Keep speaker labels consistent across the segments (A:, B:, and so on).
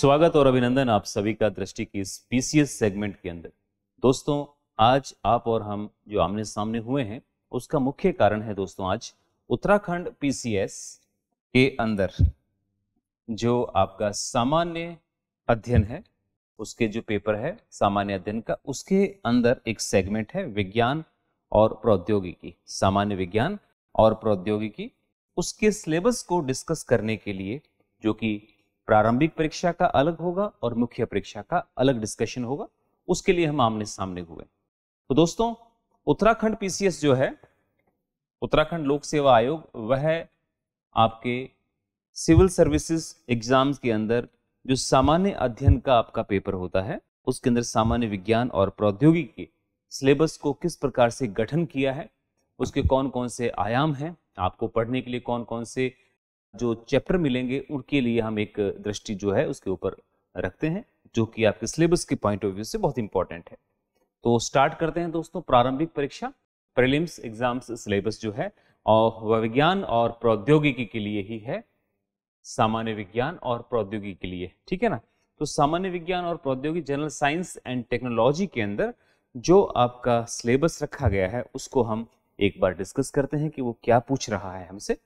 A: स्वागत और अभिनंदन आप सभी का दृष्टि की इस पीसीएस सेगमेंट के अंदर दोस्तों आज आप और हम जो आमने सामने हुए हैं उसका मुख्य कारण है दोस्तों आज उत्तराखंड पीसीएस के अंदर जो आपका सामान्य अध्ययन है उसके जो पेपर है सामान्य अध्ययन का उसके अंदर एक सेगमेंट है विज्ञान और प्रौद्योगिकी सामान्य विज्ञान और प्रौद्योगिकी उसके सिलेबस को डिस्कस करने के लिए जो कि प्रारंभिक परीक्षा का अलग होगा और मुख्य परीक्षा का अलग डिस्कशन होगा उसके लिए हम आमने सामने हुए तो दोस्तों उत्तराखंड पीसीएस जो है उत्तराखंड लोक सेवा आयोग वह आपके सिविल सर्विसेज एग्जाम्स के अंदर जो सामान्य अध्ययन का आपका पेपर होता है उसके अंदर सामान्य विज्ञान और प्रौद्योगिकी के सिलेबस को किस प्रकार से गठन किया है उसके कौन कौन से आयाम हैं आपको पढ़ने के लिए कौन कौन से जो चैप्टर मिलेंगे उनके लिए हम एक दृष्टि जो है उसके ऊपर रखते हैं जो कि आपके सिलेबस के पॉइंट ऑफ व्यू से बहुत इंपॉर्टेंट है तो स्टार्ट करते हैं दोस्तों प्रारंभिक परीक्षा प्रीलिम्स एग्जाम्स सिलेबस जो है और विज्ञान और प्रौद्योगिकी के लिए ही है सामान्य विज्ञान और प्रौद्योगिकी के लिए ठीक है ना तो सामान्य विज्ञान और प्रौद्योगिकी जनरल साइंस एंड टेक्नोलॉजी के अंदर जो आपका सिलेबस रखा गया है उसको हम एक बार डिस्कस करते हैं कि वो क्या पूछ रहा है हमसे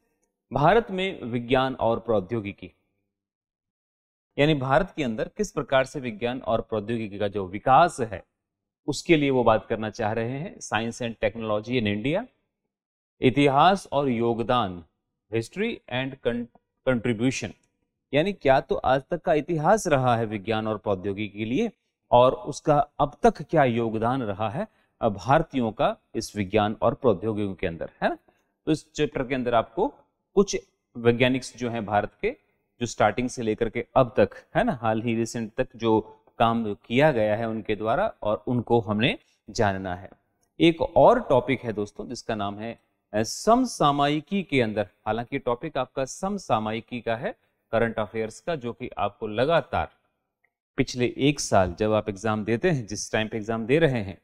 A: भारत में विज्ञान और प्रौद्योगिकी यानी भारत के अंदर किस प्रकार से विज्ञान और प्रौद्योगिकी का जो विकास है उसके लिए वो बात करना चाह रहे हैं science and technology in India इतिहास और योगदान हिस्ट्री एंड कंट्रीब्यूशन यानी क्या तो आज तक का इतिहास रहा है विज्ञान और प्रौद्योगिकी के लिए और उसका अब तक क्या योगदान रहा है भारतीयों का इस विज्ञान और प्रौद्योगिकी के अंदर है ना तो इस चैप्टर के अंदर आपको कुछ वैज्ञानिक्स जो हैं भारत के जो स्टार्टिंग से लेकर के अब तक है ना हाल ही रिसेंट तक जो काम किया गया है उनके द्वारा और उनको हमने जानना है एक और टॉपिक है दोस्तों जिसका नाम है समसामायिकी के अंदर हालांकि टॉपिक आपका समसामायिकी का है करंट अफेयर्स का जो कि आपको लगातार पिछले एक साल जब आप एग्जाम देते हैं जिस टाइम पे एग्जाम दे रहे हैं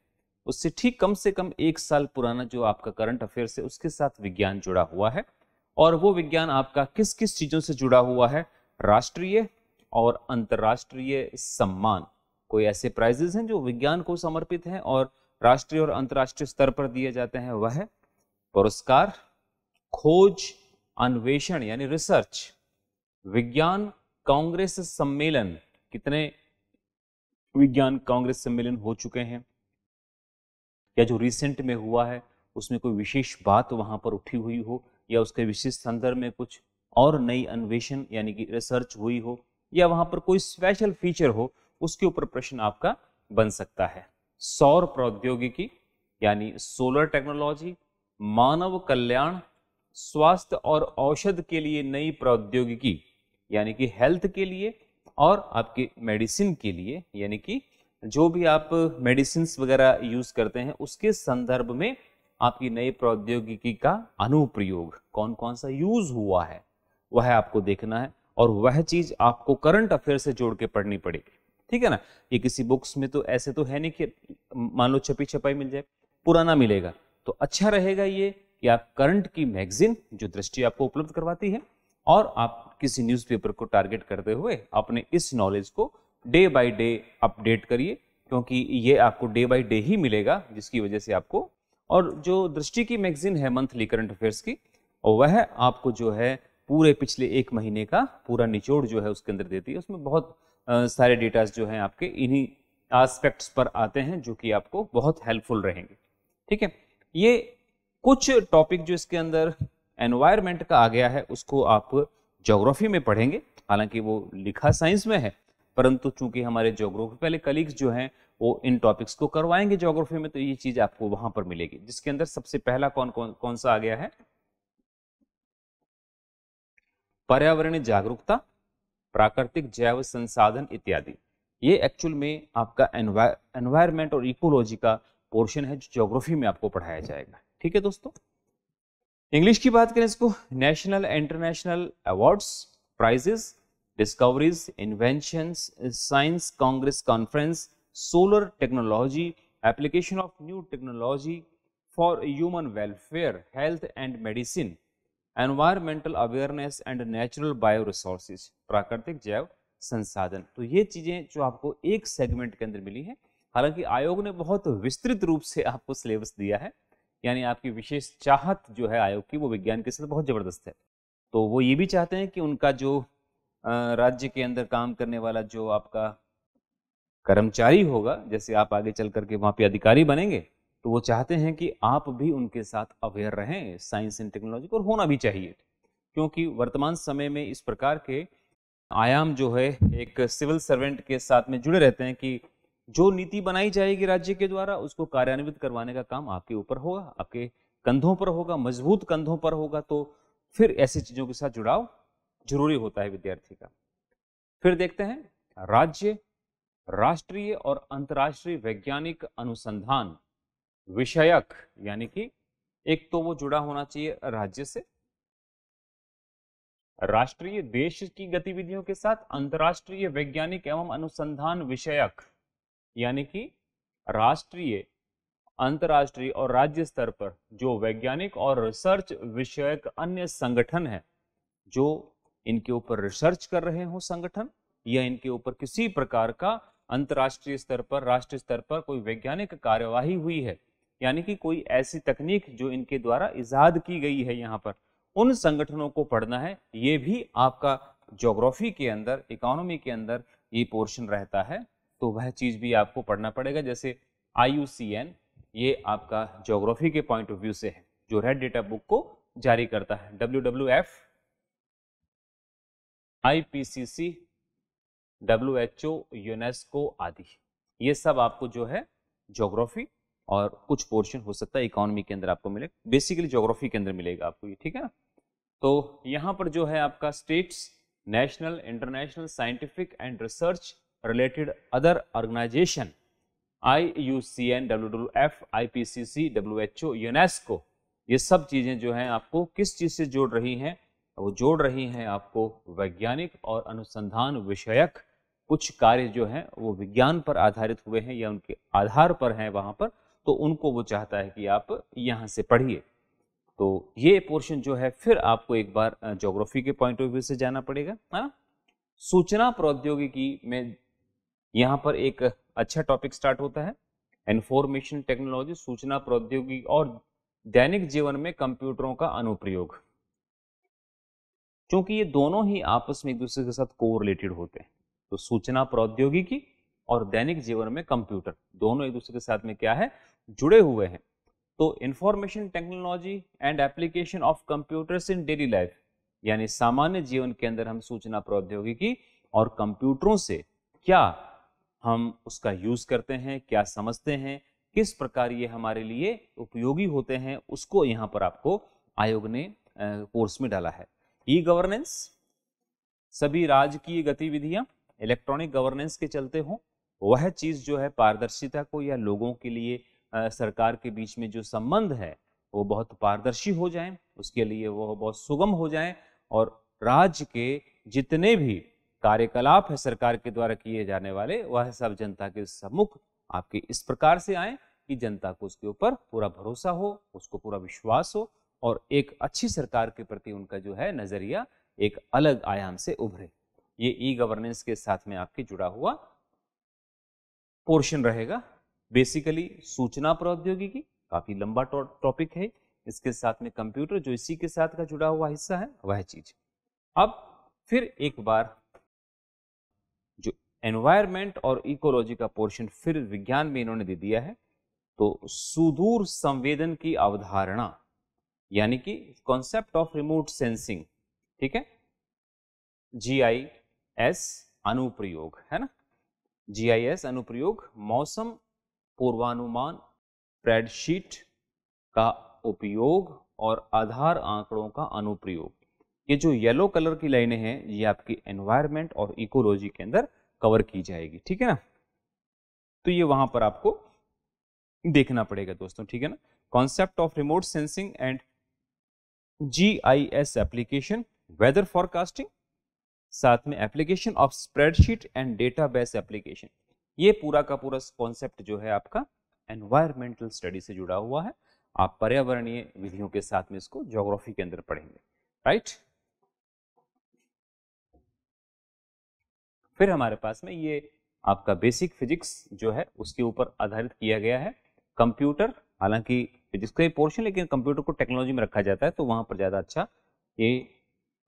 A: उससे ठीक कम से कम एक साल पुराना जो आपका करंट अफेयर्स है उसके साथ विज्ञान जुड़ा हुआ है और वो विज्ञान आपका किस किस चीजों से जुड़ा हुआ है राष्ट्रीय और अंतर्राष्ट्रीय सम्मान कोई ऐसे प्राइजेस हैं जो विज्ञान को समर्पित हैं और राष्ट्रीय और अंतर्राष्ट्रीय स्तर पर दिए जाते हैं वह है पुरस्कार खोज अन्वेषण यानी रिसर्च विज्ञान कांग्रेस सम्मेलन कितने विज्ञान कांग्रेस सम्मेलन हो चुके हैं या जो रिसेंट में हुआ है उसमें कोई विशेष बात वहां पर उठी हुई हो या उसके विशिष्ट संदर्भ में कुछ और नई अन्वेषण यानी कि रिसर्च हुई हो या वहां पर कोई स्पेशल फीचर हो उसके ऊपर प्रश्न आपका बन सकता है सौर प्रौद्योगिकी यानी सोलर टेक्नोलॉजी मानव कल्याण स्वास्थ्य और औषध के लिए नई प्रौद्योगिकी यानी कि हेल्थ के लिए और आपके मेडिसिन के लिए यानी कि जो भी आप मेडिसिन वगैरह यूज करते हैं उसके संदर्भ में आपकी नई प्रौद्योगिकी का अनुप्रयोग कौन कौन सा यूज हुआ है वह आपको देखना है और वह चीज आपको करंट अफेयर से जोड़ के पढ़नी पड़ेगी ठीक है ना ये किसी बुक्स में तो ऐसे तो है नहीं कि मान लो छपी छपाई मिल जाए पुराना मिलेगा तो अच्छा रहेगा ये कि आप करंट की मैगजीन जो दृष्टि आपको उपलब्ध करवाती है और आप किसी न्यूज़पेपर को टारगेट करते हुए अपने इस नॉलेज को डे बाय डे अपडेट करिए क्योंकि ये आपको डे बाय डे ही मिलेगा जिसकी वजह से आपको और जो दृष्टि की मैगजीन है मंथली करंट अफेयर्स की वह आपको जो है पूरे पिछले एक महीने का पूरा निचोड़ जो है उसके अंदर देती है उसमें बहुत सारे डेटाज जो हैं आपके इन्हीं आस्पेक्ट्स पर आते हैं जो कि आपको बहुत हेल्पफुल रहेंगे ठीक है ये कुछ टॉपिक जो इसके अंदर एनवायरमेंट का आ गया है उसको आप जोग्राफी में पढ़ेंगे हालांकि वो लिखा साइंस में है परंतु चूंकि हमारे जोग्राफी पहले कलीग्स जो हैं वो इन टॉपिक्स को करवाएंगे जोग्राफी में तो ये चीज़ आपको वहां पर मिलेगी जिसके अंदर सबसे पहला कौन कौन कौन सा आ गया है पर्यावरण जागरूकता प्राकृतिक जैव संसाधन इत्यादि ये एक्चुअल में आपका एनवायरमेंट और इकोलॉजी का पोर्शन है जो जोग्राफी में आपको पढ़ाया जाएगा ठीक है दोस्तों इंग्लिश की बात करें इसको national international awards prizes discoveries, inventions, science congress conference, solar technology, application of new technology for human welfare, health and medicine, environmental awareness and natural bioresources, प्राकृतिक जैव संसाधन तो ये चीज़ें जो आपको एक सेगमेंट के अंदर मिली हैं हालांकि आयोग ने बहुत विस्तृत रूप से आपको सिलेबस दिया है यानी आपकी विशेष चाहत जो है आयोग की वो विज्ञान के साथ बहुत ज़बरदस्त है तो वो ये भी चाहते हैं कि उनका जो राज्य के अंदर काम करने वाला जो आपका कर्मचारी होगा जैसे आप आगे चल करके वहां पे अधिकारी बनेंगे तो वो चाहते हैं कि आप भी उनके साथ अवेयर रहें साइंस एंड टेक्नोलॉजी और होना भी चाहिए क्योंकि वर्तमान समय में इस प्रकार के आयाम जो है एक सिविल सर्वेंट के साथ में जुड़े रहते हैं कि जो नीति बनाई जाएगी राज्य के द्वारा उसको कार्यान्वित करवाने का काम आपके ऊपर होगा आपके कंधों पर होगा मजबूत कंधों पर होगा तो फिर ऐसी चीज़ों के साथ जुड़ाव जरूरी होता है विद्यार्थी का फिर देखते हैं राज्य राष्ट्रीय और अंतर्राष्ट्रीय वैज्ञानिक अनुसंधान विषयक यानी कि एक तो वो जुड़ा होना चाहिए राज्य से राष्ट्रीय देश की गतिविधियों के साथ अंतर्राष्ट्रीय वैज्ञानिक एवं अनुसंधान विषयक यानी कि राष्ट्रीय अंतर्राष्ट्रीय और राज्य स्तर पर जो वैज्ञानिक और रिसर्च विषयक अन्य संगठन है जो इनके ऊपर रिसर्च कर रहे हो संगठन या इनके ऊपर किसी प्रकार का अंतर्राष्ट्रीय स्तर पर राष्ट्रीय स्तर पर कोई वैज्ञानिक कार्यवाही हुई है यानी कि कोई ऐसी तकनीक जो इनके द्वारा ईजाद की गई है यहाँ पर उन संगठनों को पढ़ना है ये भी आपका जोग्राफी के अंदर इकोनॉमी के अंदर ये पोर्शन रहता है तो वह चीज़ भी आपको पढ़ना पड़ेगा जैसे आई ये आपका जोग्राफी के पॉइंट ऑफ व्यू से है जो रेड डेटा बुक को जारी करता है डब्ल्यू आईपीसीसी, डब्ल्यूएचओ, यूनेस्को आदि ये सब आपको जो है ज्योग्राफी और कुछ पोर्शन हो सकता है इकोनॉमी के अंदर आपको मिलेगा बेसिकली ज्योग्राफी के अंदर मिलेगा आपको ये ठीक है ना तो यहाँ पर जो है आपका states national international scientific and research related other organisation I U C N W W F I P C C W H O UNESCO ये सब चीज़ें जो हैं आपको किस चीज़ से जोड़ रही हैं वो जोड़ रही हैं आपको वैज्ञानिक और अनुसंधान विषयक कुछ कार्य जो हैं वो विज्ञान पर आधारित हुए हैं या उनके आधार पर हैं वहाँ पर तो उनको वो चाहता है कि आप यहाँ से पढ़िए तो ये पोर्शन जो है फिर आपको एक बार जोग्राफी के पॉइंट ऑफ व्यू से जाना पड़ेगा है ना सूचना प्रौद्योगिकी में यहाँ पर एक अच्छा टॉपिक स्टार्ट होता है इन्फॉर्मेशन टेक्नोलॉजी सूचना प्रौद्योगिकी और दैनिक जीवन में कंप्यूटरों का अनुप्रयोग क्योंकि ये दोनों ही आपस में एक दूसरे के साथ को रिलेटेड होते हैं तो सूचना प्रौद्योगिकी और दैनिक जीवन में कंप्यूटर दोनों एक दूसरे के साथ में क्या है जुड़े हुए हैं तो information technology and application of computers in daily life यानी सामान्य जीवन के अंदर हम सूचना प्रौद्योगिकी और कंप्यूटरों से क्या हम उसका यूज करते हैं क्या समझते हैं किस प्रकार ये हमारे लिए उपयोगी होते हैं उसको यहाँ पर आपको आयोग ने कोर्स में डाला है ई गवर्नेंस सभी राजकीय गतिविधियां इलेक्ट्रॉनिक गवर्नेंस के चलते हों वह चीज़ जो है पारदर्शिता को या लोगों के लिए आ, सरकार के बीच में जो संबंध है वो बहुत पारदर्शी हो जाए उसके लिए वो बहुत सुगम हो जाए और राज्य के जितने भी कार्यकलाप है सरकार के द्वारा किए जाने वाले वह सब जनता के सम्मुख आपके इस प्रकार से आए कि जनता को उसके ऊपर पूरा भरोसा हो उसको पूरा विश्वास हो और एक अच्छी सरकार के प्रति उनका जो है नज़रिया एक अलग आयाम से उभरे ये ई गवर्नेंस के साथ में आपके जुड़ा हुआ पोर्शन रहेगा बेसिकली सूचना प्रौद्योगिकी काफ़ी लंबा टॉपिक है इसके साथ में कंप्यूटर जो इसी के साथ का जुड़ा हुआ हिस्सा है वह चीज अब फिर एक बार जो एनवायरमेंट और इकोलॉजी का पोर्शन फिर विज्ञान में इन्होंने दे दिया है तो सुदूर संवेदन की अवधारणा यानी कि कॉन्सेप्ट ऑफ रिमोट सेंसिंग ठीक है जी आई एस अनुप्रयोग है ना जी आई एस अनुप्रयोग मौसम पूर्वानुमान स्प्रेडशीट का उपयोग और आधार आंकड़ों का अनुप्रयोग ये जो येलो कलर की लाइनें हैं ये आपकी एनवायरमेंट और इकोलॉजी के अंदर कवर की जाएगी ठीक है ना तो ये वहां पर आपको देखना पड़ेगा दोस्तों ठीक है ना concept of remote sensing and as application weather forecasting साथ में of spreadsheet and database application ये पूरा का पूरा कॉन्सेप्ट जो है आपका एनवायरमेंटल स्टडी से जुड़ा हुआ है आप पर्यावरणीय विधियों के साथ में इसको ज्योग्राफी के अंदर पढ़ेंगे राइट फिर हमारे पास में ये आपका बेसिक फिजिक्स जो है उसके ऊपर आधारित किया गया है कंप्यूटर हालांकि जिसका ये पोर्शन लेकिन कंप्यूटर को टेक्नोलॉजी में रखा जाता है तो वहां पर ज़्यादा अच्छा ये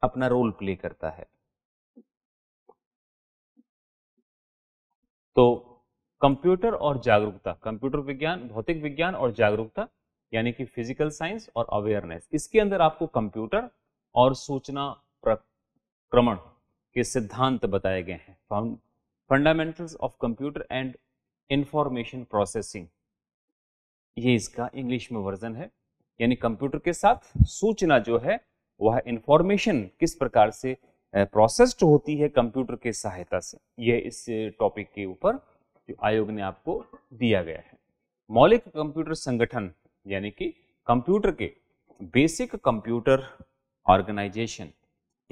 A: अपना रोल प्ले करता है तो कंप्यूटर और जागरूकता कंप्यूटर विज्ञान भौतिक विज्ञान और जागरूकता यानी कि फिजिकल साइंस और अवेयरनेस इसके अंदर आपको कंप्यूटर और सूचना प्रक्रमण के सिद्धांत बताए गए हैं fundamentals of computer and information processing ये इसका इंग्लिश में वर्जन है यानी कंप्यूटर के साथ सूचना जो है वह इंफॉर्मेशन किस प्रकार से प्रोसेस्ड होती है कंप्यूटर के सहायता से यह इस टॉपिक के ऊपर जो आयोग ने आपको दिया गया है मौलिक कंप्यूटर संगठन यानी कि कंप्यूटर के बेसिक कंप्यूटर ऑर्गेनाइजेशन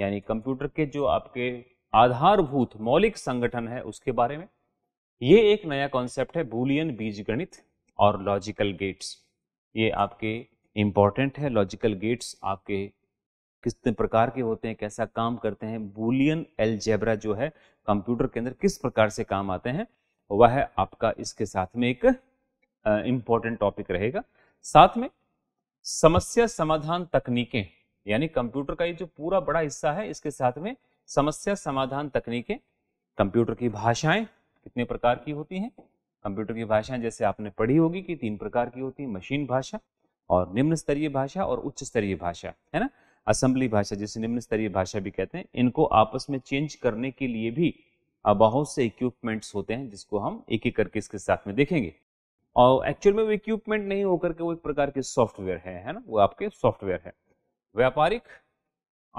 A: यानी कंप्यूटर के जो आपके आधारभूत मौलिक संगठन है उसके बारे में ये एक नया कॉन्सेप्ट है बुलियन बीजगणित और लॉजिकल गेट्स ये आपके इम्पॉर्टेंट है लॉजिकल गेट्स आपके किस प्रकार के होते हैं कैसा काम करते हैं बुलियन एलजेब्रा जो है कंप्यूटर के अंदर किस प्रकार से काम आते हैं वह है आपका इसके साथ में एक इम्पॉर्टेंट टॉपिक रहेगा साथ में समस्या समाधान तकनीकें यानी कंप्यूटर का ये जो पूरा बड़ा हिस्सा है इसके साथ में समस्या समाधान तकनीकें कंप्यूटर की भाषाएं कितने प्रकार की होती हैं कंप्यूटर की भाषा जैसे आपने पढ़ी होगी कि तीन प्रकार की होती है मशीन भाषा और निम्न स्तरीय भाषा और उच्च स्तरीय भाषा है ना असेंबली भाषा जिसे निम्न स्तरीय भाषा भी कहते हैं इनको आपस में चेंज करने के लिए भी बहुत से इक्विपमेंट्स होते हैं जिसको हम एक एक करके इसके साथ में देखेंगे और एक्चुअल में वो इक्विपमेंट नहीं होकर के वो एक प्रकार के सॉफ्टवेयर है है ना वो आपके सॉफ्टवेयर है व्यापारिक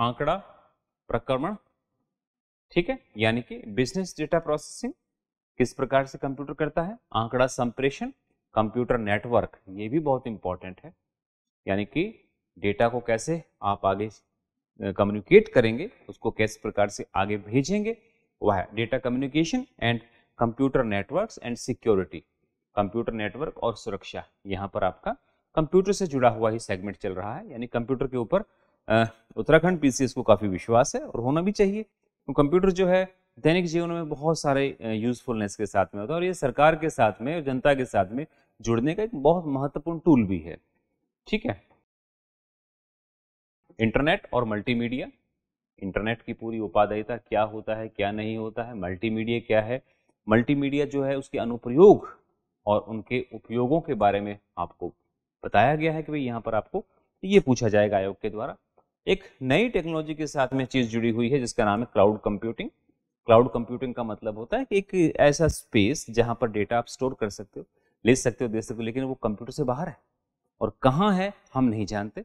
A: आंकड़ा प्रक्रमण ठीक है यानी कि बिजनेस डेटा प्रोसेसिंग किस प्रकार से कंप्यूटर करता है आंकड़ा संप्रेषण कंप्यूटर नेटवर्क ये भी बहुत इंपॉर्टेंट है यानी कि डेटा को कैसे आप आगे कम्युनिकेट करेंगे उसको किस प्रकार से आगे भेजेंगे वह है data communication and computer networks and security computer network और सुरक्षा यहाँ पर आपका कंप्यूटर से जुड़ा हुआ ही सेगमेंट चल रहा है यानी कंप्यूटर के ऊपर उत्तराखंड पीसीएस को काफ़ी विश्वास है और होना भी चाहिए तो कंप्यूटर जो है दैनिक जीवन में बहुत सारे यूजफुलनेस के साथ में होता है और ये सरकार के साथ में और जनता के साथ में जुड़ने का एक बहुत महत्वपूर्ण टूल भी है ठीक है इंटरनेट और मल्टीमीडिया इंटरनेट की पूरी उपादायिता क्या होता है क्या नहीं होता है मल्टीमीडिया क्या है मल्टीमीडिया जो है उसके अनुप्रयोग और उनके उपयोगों के बारे में आपको बताया गया है कि भाई यहाँ पर आपको ये पूछा जाएगा आयोग के द्वारा एक नई टेक्नोलॉजी के साथ में चीज जुड़ी हुई है जिसका नाम है क्लाउड कंप्यूटिंग क्लाउड कंप्यूटिंग का मतलब होता है कि एक ऐसा स्पेस जहां पर डेटा आप स्टोर कर सकते हो ले सकते हो दे सकते हो लेकिन वो कंप्यूटर से बाहर है और कहाँ है हम नहीं जानते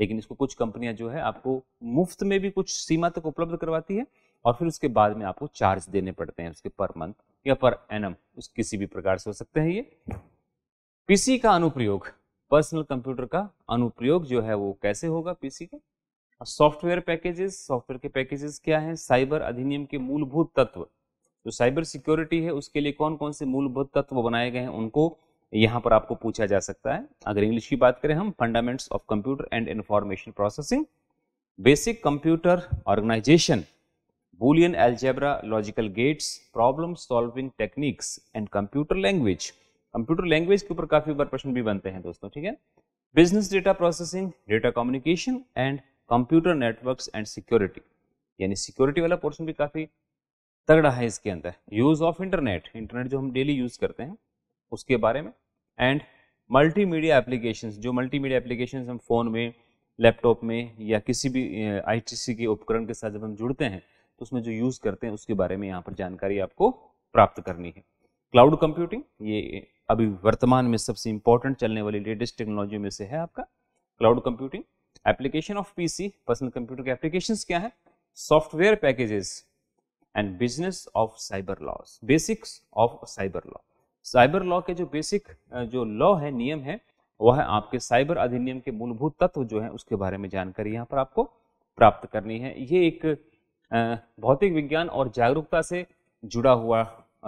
A: लेकिन इसको कुछ कंपनियां जो है आपको मुफ्त में भी कुछ सीमा तक उपलब्ध करवाती है और फिर उसके बाद में आपको चार्ज देने पड़ते हैं उसके पर मंथ या पर एनम उस किसी भी प्रकार से हो सकते हैं ये पीसी का अनुप्रयोग पर्सनल कंप्यूटर का अनुप्रयोग जो है वो कैसे होगा पीसी का और सॉफ्टवेयर पैकेजेस सॉफ्टवेयर के पैकेजेस क्या है साइबर अधिनियम के मूलभूत तत्व जो साइबर सिक्योरिटी है उसके लिए कौन कौन से मूलभूत तत्व बनाए गए हैं उनको यहाँ पर आपको पूछा जा सकता है अगर इंग्लिश की बात करें हम fundaments of computer and information processing basic computer organisation Boolean algebra logical gates problem solving techniques and computer language computer language के ऊपर काफी बार प्रश्न भी बनते हैं दोस्तों ठीक है business data processing data communication and computer networks and security यानी सिक्योरिटी वाला पोर्शन भी काफ़ी तगड़ा है इसके अंदर यूज़ ऑफ इंटरनेट इंटरनेट जो हम डेली यूज़ करते हैं उसके बारे में एंड मल्टीमीडिया एप्लीकेशंस जो मल्टीमीडिया एप्लीकेशंस हम फ़ोन में लैपटॉप में या किसी भी आईटीसी के उपकरण के साथ जब हम जुड़ते हैं तो उसमें जो यूज़ करते हैं उसके बारे में यहाँ पर जानकारी आपको प्राप्त करनी है क्लाउड कंप्यूटिंग ये अभी वर्तमान में सबसे इंपॉर्टेंट चलने वाली लेटेस्ट टेक्नोलॉजी में से है आपका cloud computing application of PC personal computer के एप्लीकेशन क्या है software packages and business of cyber laws basics of cyber law cyber law के जो बेसिक जो लॉ है नियम है वह आपके साइबर अधिनियम के मूलभूत तत्व जो है उसके बारे में जानकारी यहाँ पर आपको प्राप्त करनी है ये एक भौतिक विज्ञान और जागरूकता से जुड़ा हुआ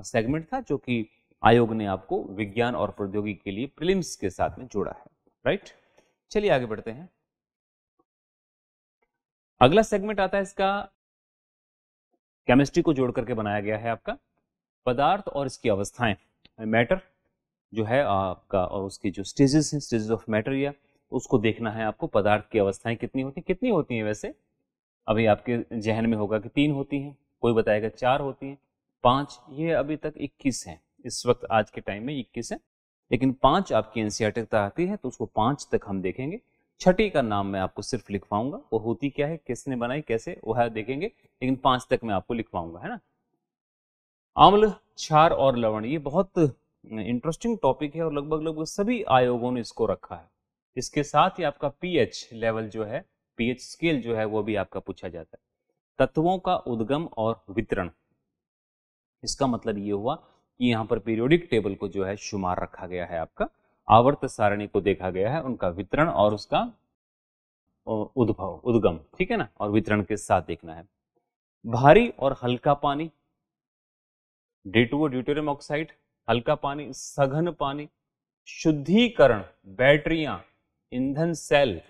A: सेगमेंट था जो कि आयोग ने आपको विज्ञान और प्रौद्योगिकी के लिए प्रिलिम्स के साथ में जोड़ा है राइट चलिए आगे बढ़ते हैं अगला सेगमेंट आता है इसका केमिस्ट्री को जोड़ करके बनाया गया है आपका पदार्थ और इसकी अवस्थाएं मैटर जो है आपका और उसकी जो स्टेजेस हैं स्टेजेस ऑफ मैटर या उसको देखना है आपको पदार्थ की अवस्थाएं कितनी होती हैं कितनी होती हैं वैसे अभी आपके जहन में होगा कि तीन होती हैं कोई बताएगा चार होती हैं पाँच ये अभी तक इक्कीस हैं इस वक्त आज के टाइम में इक्कीस है लेकिन पाँच आपकी एन तक आती है तो उसको पाँच तक हम देखेंगे छठी का नाम मैं आपको सिर्फ लिखवाऊंगा वो होती क्या है किसने बनाई कैसे वो है देखेंगे लेकिन पांच तक मैं आपको लिखवाऊंगा है ना आम्ल क्षार और लवण ये बहुत इंटरेस्टिंग टॉपिक है और लगभग लगभग सभी आयोगों ने इसको रखा है इसके साथ ही आपका पीएच लेवल जो है पीएच स्केल जो है वो भी आपका पूछा जाता है तत्वों का उद्गम और वितरण इसका मतलब ये हुआ कि यहाँ पर पीरियोडिक टेबल को जो है शुमार रखा गया है आपका आवर्त सारणी को देखा गया है उनका वितरण और उसका उद्भव उद्गम ठीक है ना और वितरण के साथ देखना है भारी और हल्का पानी डिटुओ ड्यूटेरियम ऑक्साइड हल्का पानी सघन पानी शुद्धिकरण बैटरियां ईंधन सेल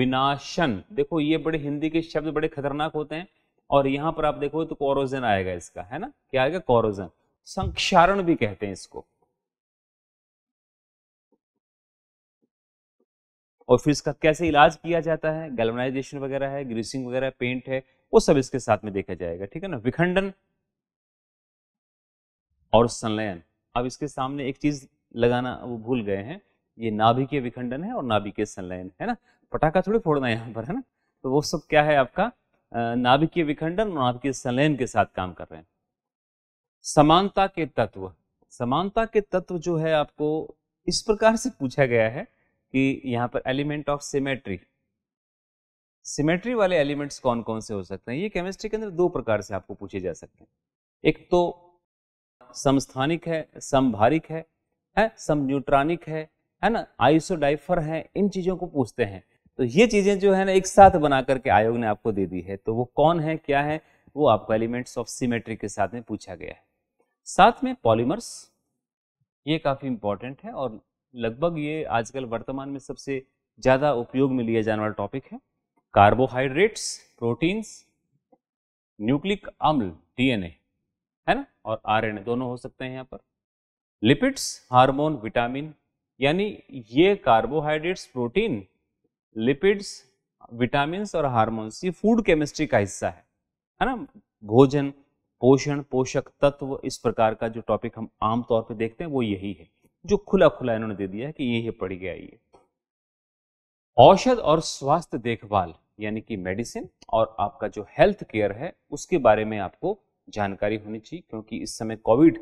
A: विनाशन देखो ये बड़े हिंदी के शब्द बड़े खतरनाक होते हैं और यहां पर आप देखो तो कोरोजन आएगा इसका है ना क्या आएगा कोरोजन संक्षारण भी कहते हैं इसको और फिर इसका कैसे इलाज किया जाता है गैल्वनाइजेशन वगैरह है ग्रीसिंग वगैरह पेंट है वो सब इसके साथ में देखा जाएगा ठीक है ना विखंडन और संलयन अब इसके सामने एक चीज लगाना वो भूल गए हैं ये नाभिकीय विखंडन है और के संलयन है ना पटाखा थोड़े फोड़ना यहाँ पर है ना तो वो सब क्या है आपका नाभिकीय विखंडन और नाभिकीय संलयन के साथ काम कर रहे हैं समानता के तत्व समानता के तत्व जो है आपको इस प्रकार से पूछा गया है कि यहाँ पर एलिमेंट ऑफ सिमेट्री सिमेट्री वाले एलिमेंट्स कौन कौन से हो सकते हैं ये केमिस्ट्री के अंदर दो प्रकार से आपको पूछे जा सकते हैं एक तो समस्थानिक है समभारिक है है सम न्यूट्रॉनिक है है ना आइसोडाइफर है इन चीज़ों को पूछते हैं तो ये चीज़ें जो है ना एक साथ बना करके आयोग ने आपको दे दी है तो वो कौन है क्या है वो आपको एलिमेंट्स ऑफ सिमेट्री के साथ में पूछा गया है साथ में पॉलीमर्स ये काफ़ी इंपॉर्टेंट है और लगभग ये आजकल वर्तमान में सबसे ज़्यादा उपयोग में लिया जाने वाला टॉपिक है कार्बोहाइड्रेट्स प्रोटीन्स न्यूक्लिक अम्ल डीएनए है ना और आरएनए दोनों हो सकते हैं यहाँ पर लिपिड्स हार्मोन विटामिन यानी ये कार्बोहाइड्रेट्स प्रोटीन लिपिड्स विटामिन और हार्मोन्स ये फूड केमिस्ट्री का हिस्सा है है ना भोजन पोषण पोषक तत्व इस प्रकार का जो टॉपिक हम आमतौर पर देखते हैं वो यही है जो खुला खुला इन्होंने दे दिया है कि ये ये पढ़ी गया ये औषध और स्वास्थ्य देखभाल यानी कि मेडिसिन और आपका जो हेल्थ केयर है उसके बारे में आपको जानकारी होनी चाहिए क्योंकि इस समय कोविड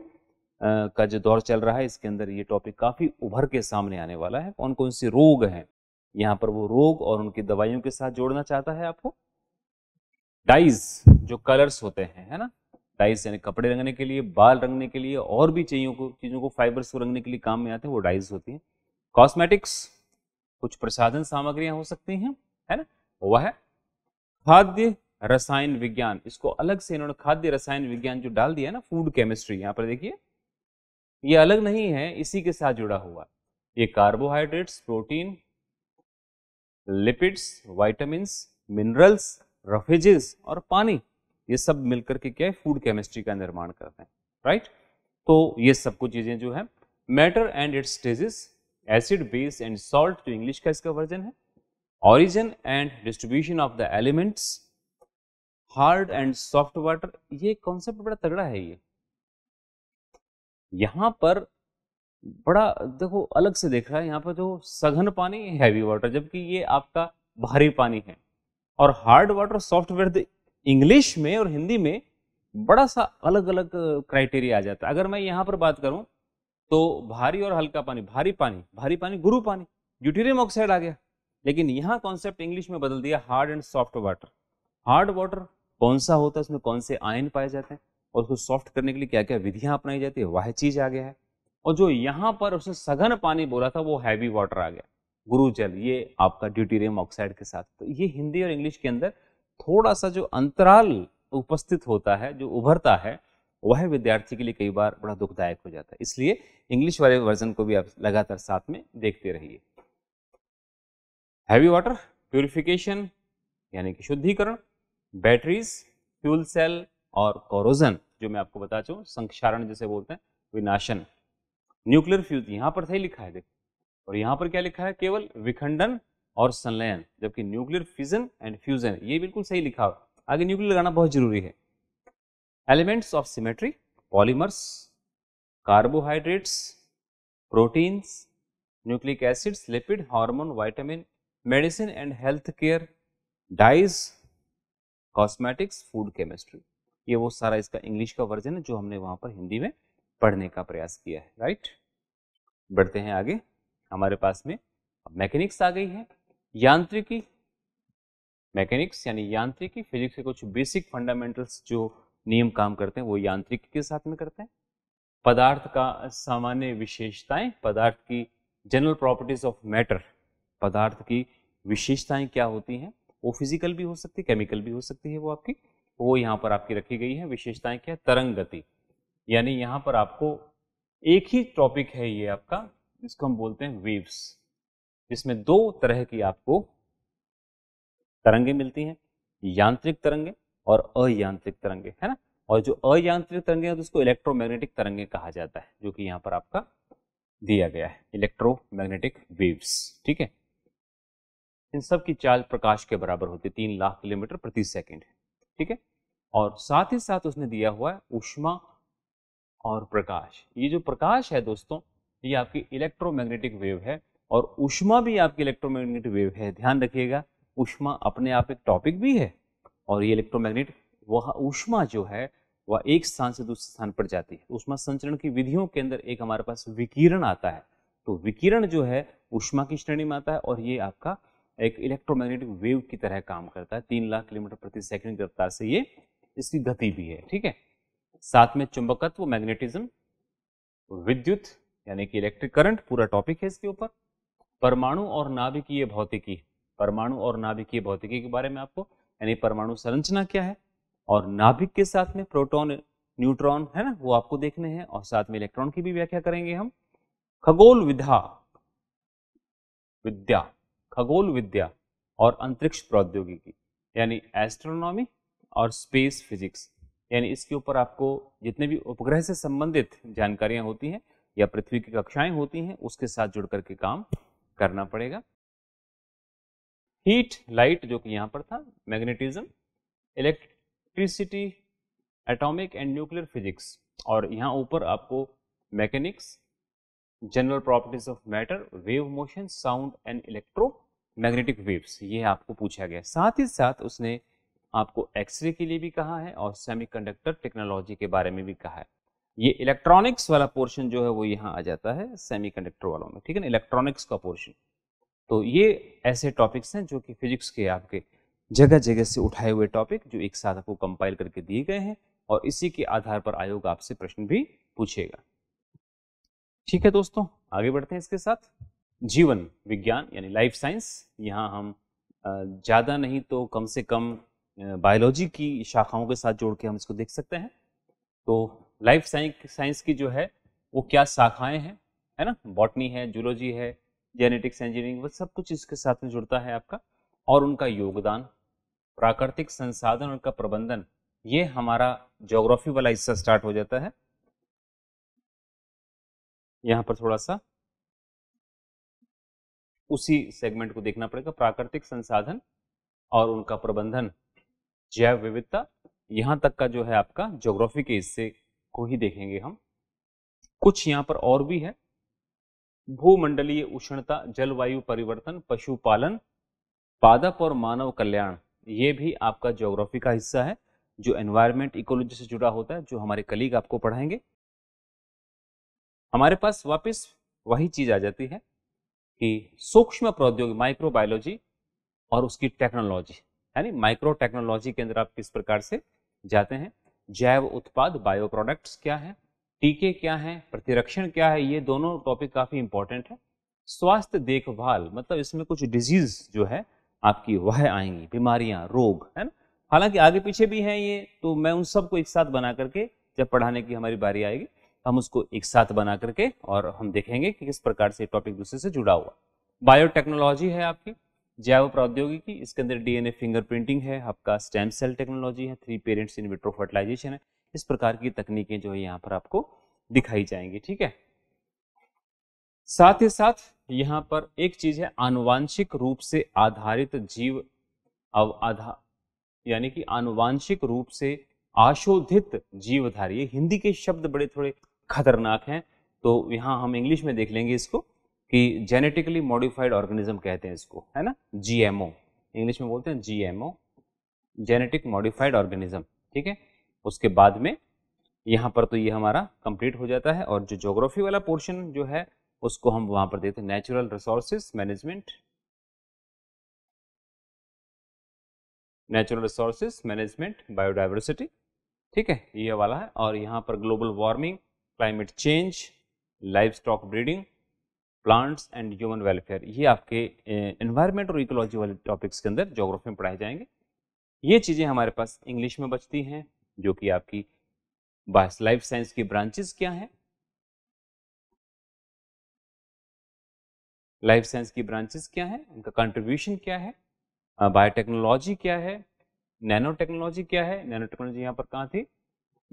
A: का जो दौर चल रहा है इसके अंदर ये टॉपिक काफ़ी उभर के सामने आने वाला है कौन कौन से रोग हैं यहाँ पर वो रोग और उनकी दवाइयों के साथ जोड़ना चाहता है आपको डाइज जो कलर्स होते हैं है ना डाइस यानी कपड़े रंगने के लिए बाल रंगने के लिए और भी चीज़ों को चीज़ों को फाइबर्स को रंगने के लिए काम में आते हैं वो डाइस होती हैं कॉस्मेटिक्स कुछ प्रसाधन सामग्रियां हो सकती हैं है ना वह है खाद्य रसायन विज्ञान इसको अलग से इन्होंने खाद्य रसायन विज्ञान जो डाल दिया ना फूड केमिस्ट्री यहाँ पर देखिए ये अलग नहीं है इसी के साथ जुड़ा हुआ ये carbohydrates protein lipids vitamins minerals roughages और पानी ये सब मिलकर के क्या है फूड केमिस्ट्री का निर्माण करते हैं राइट तो ये सब कुछ चीज़ें जो है matter and its stages acid base and salt जो इंग्लिश का इसका वर्जन है origin and distribution of the elements hard and soft water ये कॉन्सेप्ट बड़ा तगड़ा है ये यहां पर बड़ा देखो अलग से देख रहा है यहाँ पर जो सघन पानी हैवी वाटर जबकि ये आपका भारी पानी है और hard water soft water English में और हिंदी में बड़ा सा अलग अलग क्राइटेरिया आ जाता है अगर मैं यहाँ पर बात करूँ तो भारी और हल्का पानी भारी पानी भारी पानी गुरु पानी ड्यूटेरियम ऑक्साइड आ गया लेकिन यहाँ कॉन्सेप्ट इंग्लिश में बदल दिया hard and soft water hard water कौन सा होता है उसमें कौन से आयन पाए जाते हैं और उसको सॉफ्ट करने के लिए क्या क्या विधियाँ अपनाई जाती है वह चीज़ आ गया है और जो यहाँ पर उसने सघन पानी बोला था वो हैवी वाटर आ गया गुरु जल ये आपका ड्यूटेरियम ऑक्साइड के साथ तो ये हिंदी और इंग्लिश के अंदर थोड़ा सा जो अंतराल उपस्थित होता है जो उभरता है वह विद्यार्थी के लिए कई बार बड़ा दुखदायक हो जाता है इसलिए इंग्लिश वाले वर्जन को भी आप लगातार साथ में देखते रहिए हैवी वाटर प्योरिफिकेशन यानी कि शुद्धिकरण बैटरीज फ्यूल सेल और कोरोजन जो मैं आपको बता चुका संक्षारण जैसे बोलते हैं विनाशन न्यूक्लियर फ्यूज यहाँ पर सही लिखा है देखो और यहाँ पर क्या लिखा है केवल विखंडन और संलयन जबकि न्यूक्लियर फ्यूजन एंड फ्यूजन ये बिल्कुल सही लिखा आगे न्यूक्लियर लगाना बहुत जरूरी है elements of symmetry polymers carbohydrates proteins nucleic acids lipid hormone vitamin medicine and health care dyes cosmetics food chemistry ये वो सारा इसका इंग्लिश का वर्जन है जो हमने वहां पर हिंदी में पढ़ने का प्रयास किया है राइट बढ़ते हैं आगे हमारे पास में मैकेनिक्स आ गई है यांत्रिकी मैकेनिक्स यानी यांत्रिकी फिजिक्स के कुछ बेसिक फंडामेंटल्स जो नियम काम करते हैं वो यांत्रिकी के साथ में करते हैं पदार्थ का सामान्य विशेषताएं पदार्थ की जनरल प्रॉपर्टीज ऑफ मैटर पदार्थ की विशेषताएं क्या होती हैं वो फिजिकल भी हो सकती है केमिकल भी हो सकती है वो आपकी वो यहाँ पर आपकी रखी गई है विशेषताएं क्या तरंग गति यानी यहाँ पर आपको एक ही टॉपिक है ये आपका जिसको हम बोलते हैं वेव्स जिसमें दो तरह की आपको तरंगे मिलती हैं यांत्रिक तरंगे और अयांत्रिक तरंगे है ना और जो अयांत्रिक तरंगे हैं तो उसको इलेक्ट्रोमैग्नेटिक तरंगे कहा जाता है जो कि यहां पर आपका दिया गया है इलेक्ट्रोमैग्नेटिक वेव्स ठीक है इन सब की चाल प्रकाश के बराबर होती है तीन लाख किलोमीटर प्रति सेकंड ठीक है और साथ ही साथ उसने दिया हुआ है उष्मा और प्रकाश ये जो प्रकाश है दोस्तों ये आपकी इलेक्ट्रोमैग्नेटिक वेव है और उष्मा भी आपकी इलेक्ट्रोमैग्नेटिक वेव है ध्यान रखिएगा उष्मा अपने आप एक टॉपिक भी है और ये इलेक्ट्रोमैग्नेट वह उष्मा जो है वह एक स्थान से दूसरे स्थान पर जाती है उष्मा संचरण की विधियों के अंदर एक हमारे पास विकिरण आता है तो विकिरण जो है उष्मा की श्रेणी में आता है और ये आपका एक इलेक्ट्रोमैग्नेटिक वेव की तरह काम करता है तीन लाख किलोमीटर प्रति सेकंड की रफ्तार से ये इसकी गति भी है ठीक है साथ में चुंबकत्व मैग्नेटिज्म विद्युत यानी कि इलेक्ट्रिक करंट पूरा टॉपिक है इसके ऊपर परमाणु और नाभिकीय भौतिकी परमाणु और नाभिकीय भौतिकी के बारे में आपको यानी परमाणु संरचना क्या है और नाभिक के साथ में प्रोटॉन न्यूट्रॉन है ना वो आपको देखने हैं और साथ में इलेक्ट्रॉन की भी व्याख्या करेंगे हम खगोल विधा विद्या खगोल विद्या और अंतरिक्ष प्रौद्योगिकी यानी एस्ट्रोनॉमी और स्पेस फिजिक्स यानी इसके ऊपर आपको जितने भी उपग्रह से संबंधित जानकारियां होती हैं या पृथ्वी की कक्षाएं होती हैं उसके साथ जुड़ करके काम करना पड़ेगा हीट लाइट जो कि यहां पर था magnetism electricity atomic and nuclear physics और यहां ऊपर आपको mechanics general properties of matter wave motion sound and electromagnetic waves ये आपको पूछा गया साथ ही साथ उसने आपको एक्सरे के लिए भी कहा है और सेमीकंडक्टर टेक्नोलॉजी के बारे में भी कहा है ये इलेक्ट्रॉनिक्स वाला पोर्शन जो है वो यहाँ आ जाता है सेमीकंडक्टर वालों में ठीक है ना इलेक्ट्रॉनिक्स का पोर्शन तो ये ऐसे टॉपिक्स हैं जो कि फिजिक्स के आपके जगह जगह से उठाए हुए टॉपिक जो एक साथ आपको कंपाइल करके दिए गए हैं और इसी के आधार पर आयोग आपसे प्रश्न भी पूछेगा ठीक है दोस्तों आगे बढ़ते हैं इसके साथ जीवन विज्ञान यानी लाइफ साइंस यहाँ हम ज़्यादा नहीं तो कम से कम बायोलॉजी की शाखाओं के साथ जोड़ के हम इसको देख सकते हैं तो लाइफ साइंस की जो है वो क्या शाखाएं हैं है ना बॉटनी है जूलॉजी है जेनेटिक्स इंजीनियरिंग वो सब कुछ इसके साथ में जुड़ता है आपका और उनका योगदान प्राकृतिक संसाधन उनका प्रबंधन ये हमारा ज्योग्राफी वाला हिस्सा स्टार्ट हो जाता है यहाँ पर थोड़ा सा उसी सेगमेंट को देखना पड़ेगा प्राकृतिक संसाधन और उनका प्रबंधन जैव विविधता यहां तक का जो है आपका ज्योग्राफी के हिस्से को ही देखेंगे हम कुछ यहां पर और भी है भूमंडलीय उष्णता जलवायु परिवर्तन पशुपालन पादप और मानव कल्याण ये भी आपका ज्योग्राफी का हिस्सा है जो एनवायरमेंट इकोलॉजी से जुड़ा होता है जो हमारे कलीग आपको पढ़ाएंगे हमारे पास वापस वही चीज आ जाती है कि सूक्ष्म प्रौद्योगिक माइक्रोबायोलॉजी और उसकी टेक्नोलॉजी यानी माइक्रो टेक्नोलॉजी के अंदर आप किस प्रकार से जाते हैं जैव उत्पाद बायो प्रोडक्ट्स क्या है टीके क्या हैं प्रतिरक्षण क्या है ये दोनों टॉपिक काफ़ी इंपॉर्टेंट है स्वास्थ्य देखभाल मतलब इसमें कुछ डिजीज जो है आपकी वह आएंगी बीमारियां रोग है ना हालांकि आगे पीछे भी हैं ये तो मैं उन सबको एक साथ बना करके जब पढ़ाने की हमारी बारी आएगी हम उसको एक साथ बना करके और हम देखेंगे कि किस प्रकार से टॉपिक दूसरे से जुड़ा हुआ बायोटेक्नोलॉजी है आपकी जैव प्रौद्योगिकी इसके अंदर डीएनए फिंगरप्रिंटिंग है आपका स्टेम सेल टेक्नोलॉजी है three parents in vitro fertilisation है इस प्रकार की तकनीकें जो है यहाँ पर आपको दिखाई जाएंगी ठीक है साथ ही साथ यहाँ पर एक चीज है आनुवांशिक रूप से आधारित जीव अव आधा यानी कि आनुवांशिक रूप से आशोधित जीवधारी हिंदी के शब्द बड़े थोड़े खतरनाक हैं तो यहाँ हम इंग्लिश में देख लेंगे इसको कि जेनेटिकली मॉडिफाइड ऑर्गेनिज्म कहते हैं इसको है ना जीएमओ इंग्लिश में बोलते हैं जीएमओ जेनेटिक मॉडिफाइड ऑर्गेनिज्म ठीक है उसके बाद में यहाँ पर तो ये हमारा कंप्लीट हो जाता है और जो जोग्राफी वाला पोर्शन जो है उसको हम वहाँ पर देते हैं natural resources management natural resources management biodiversity ठीक है ये वाला है और यहाँ पर global warming climate change livestock breeding plants and human welfare ये आपके इन्वायरमेंट और इकोलॉजी वाले टॉपिक्स के अंदर जोग्राफी में पढ़ाए जाएंगे ये चीज़ें हमारे पास इंग्लिश में बचती हैं जो कि आपकी लाइफ साइंस की ब्रांचेस क्या हैं लाइफ साइंस की ब्रांचेस क्या हैं उनका कंट्रीब्यूशन क्या है बायोटेक्नोलॉजी क्या है नैनो टेक्नोलॉजी क्या है नैनो टेक्नोलॉजी यहाँ पर कहाँ थी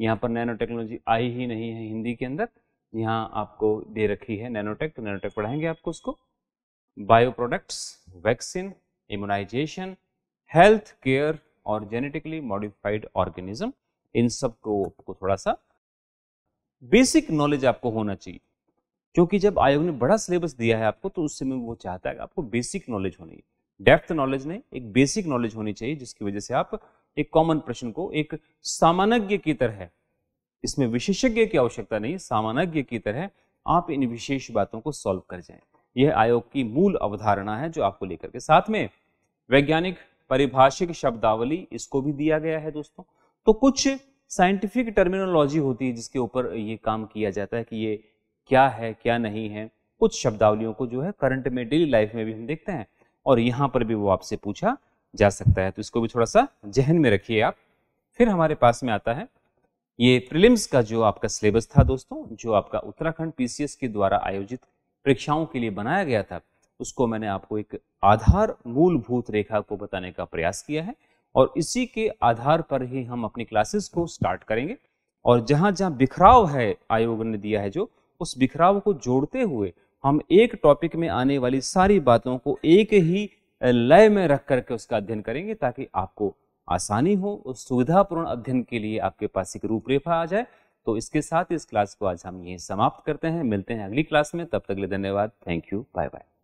A: यहाँ पर नैनो टेक्नोलॉजी आई ही नहीं है हिंदी के अंदर यहाँ आपको दे रखी है नैनोटेक तो नैनोटेक पढ़ाएंगे आपको उसको bio products vaccine immunisation health care और जेनेटिकली मॉडिफाइड ऑर्गेनिज्म इन सब को आपको थोड़ा सा बेसिक नॉलेज आपको होना चाहिए क्योंकि जब आयोग ने बड़ा सिलेबस दिया है आपको तो उस समय वो चाहता है आपको बेसिक नॉलेज होनी डेप्थ नॉलेज नहीं एक बेसिक नॉलेज होनी चाहिए जिसकी वजह से आप एक कॉमन प्रश्न को एक सामान्य की तरह इसमें विशेषज्ञ की आवश्यकता नहीं सामान्य की तरह आप इन विशेष बातों को सॉल्व कर जाए यह आयोग की मूल अवधारणा है जो आपको लेकर के साथ में वैज्ञानिक परिभाषिक शब्दावली इसको भी दिया गया है दोस्तों तो कुछ साइंटिफिक टर्मिनोलॉजी होती है जिसके ऊपर ये काम किया जाता है कि ये क्या है क्या नहीं है कुछ शब्दावलियों को जो है करंट में डेली लाइफ में भी हम देखते हैं और यहाँ पर भी वो आपसे पूछा जा सकता है तो इसको भी थोड़ा सा जहन में रखिए आप फिर हमारे पास में आता है ये प्रीलिम्स का जो आपका सिलेबस था दोस्तों जो आपका उत्तराखंड पीसीएस के द्वारा आयोजित परीक्षाओं के लिए बनाया गया था उसको मैंने आपको एक आधार मूलभूत रेखा को बताने का प्रयास किया है और इसी के आधार पर ही हम अपनी क्लासेस को स्टार्ट करेंगे और जहां जहां बिखराव है आयोग ने दिया है जो उस बिखराव को जोड़ते हुए हम एक टॉपिक में आने वाली सारी बातों को एक ही लय में रख करके उसका अध्ययन करेंगे ताकि आपको आसानी हो और सुविधापूर्ण अध्ययन के लिए आपके पास एक रूपरेखा आ जाए तो इसके साथ इस क्लास को आज हम ये समाप्त करते हैं मिलते हैं अगली क्लास में तब तक के लिए धन्यवाद थैंक यू बाय बाय